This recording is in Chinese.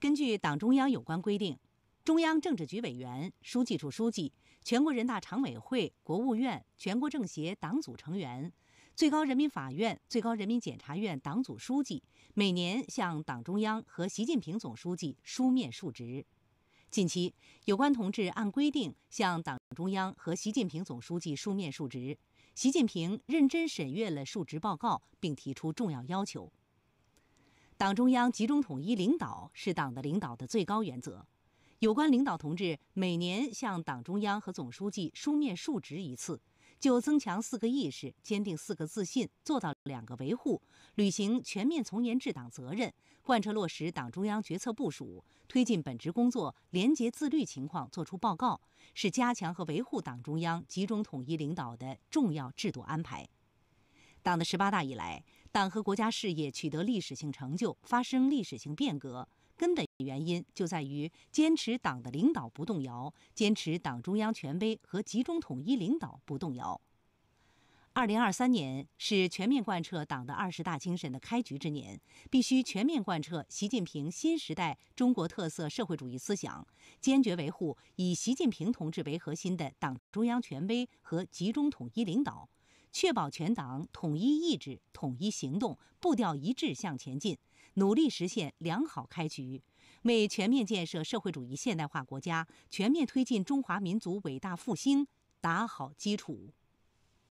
根据党中央有关规定，中央政治局委员、书记处书记，全国人大常委会、国务院、全国政协党组成员，最高人民法院、最高人民检察院党组书记，每年向党中央和习近平总书记书面述职。近期，有关同志按规定向党中央和习近平总书记书面述职。习近平认真审阅了述职报告，并提出重要要求。党中央集中统一领导是党的领导的最高原则。有关领导同志每年向党中央和总书记书面述职一次，就增强四个意识、坚定四个自信、做到两个维护、履行全面从严治党责任、贯彻落实党中央决策部署、推进本职工作、廉洁自律情况作出报告，是加强和维护党中央集中统一领导的重要制度安排。党的十八大以来，党和国家事业取得历史性成就、发生历史性变革，根本原因就在于坚持党的领导不动摇，坚持党中央权威和集中统一领导不动摇。二零二三年是全面贯彻党的二十大精神的开局之年，必须全面贯彻习近平新时代中国特色社会主义思想，坚决维护以习近平同志为核心的党中央权威和集中统一领导。确保全党统一意志、统一行动、步调一致向前进，努力实现良好开局，为全面建设社会主义现代化国家、全面推进中华民族伟大复兴打好基础。